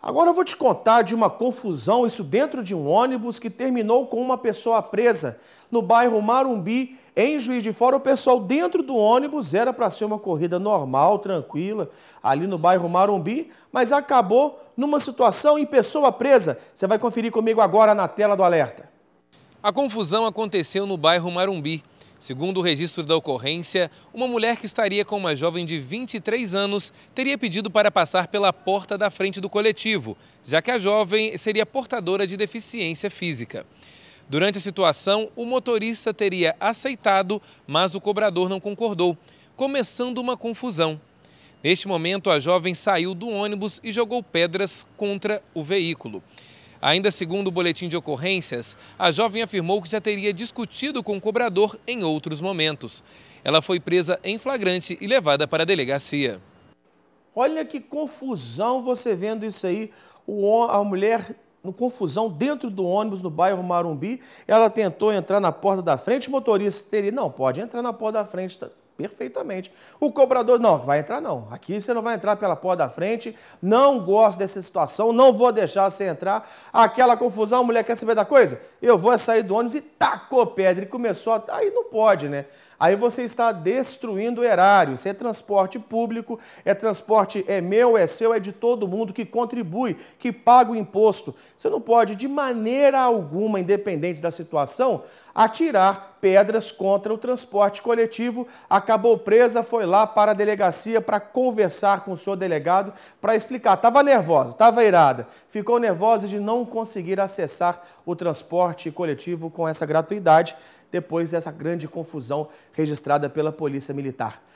Agora eu vou te contar de uma confusão, isso dentro de um ônibus que terminou com uma pessoa presa no bairro Marumbi, em Juiz de Fora. O pessoal dentro do ônibus era para ser uma corrida normal, tranquila, ali no bairro Marumbi, mas acabou numa situação em pessoa presa. Você vai conferir comigo agora na tela do alerta. A confusão aconteceu no bairro Marumbi. Segundo o registro da ocorrência, uma mulher que estaria com uma jovem de 23 anos teria pedido para passar pela porta da frente do coletivo, já que a jovem seria portadora de deficiência física. Durante a situação, o motorista teria aceitado, mas o cobrador não concordou, começando uma confusão. Neste momento, a jovem saiu do ônibus e jogou pedras contra o veículo. Ainda segundo o boletim de ocorrências, a jovem afirmou que já teria discutido com o cobrador em outros momentos. Ela foi presa em flagrante e levada para a delegacia. Olha que confusão você vendo isso aí. O, a mulher no confusão dentro do ônibus no bairro Marumbi. Ela tentou entrar na porta da frente, o motorista teria. Não, pode entrar na porta da frente, tá Perfeitamente. O cobrador, não, vai entrar não. Aqui você não vai entrar pela porta da frente. Não gosto dessa situação, não vou deixar você entrar. Aquela confusão, a mulher quer saber da coisa? eu vou sair do ônibus e tacou pedra e começou a... Aí não pode, né? Aí você está destruindo o erário. Isso é transporte público, é transporte é meu, é seu, é de todo mundo que contribui, que paga o imposto. Você não pode, de maneira alguma, independente da situação, atirar pedras contra o transporte coletivo. Acabou presa, foi lá para a delegacia para conversar com o seu delegado, para explicar. Estava nervosa, estava irada, ficou nervosa de não conseguir acessar o transporte transporte coletivo com essa gratuidade depois dessa grande confusão registrada pela Polícia Militar.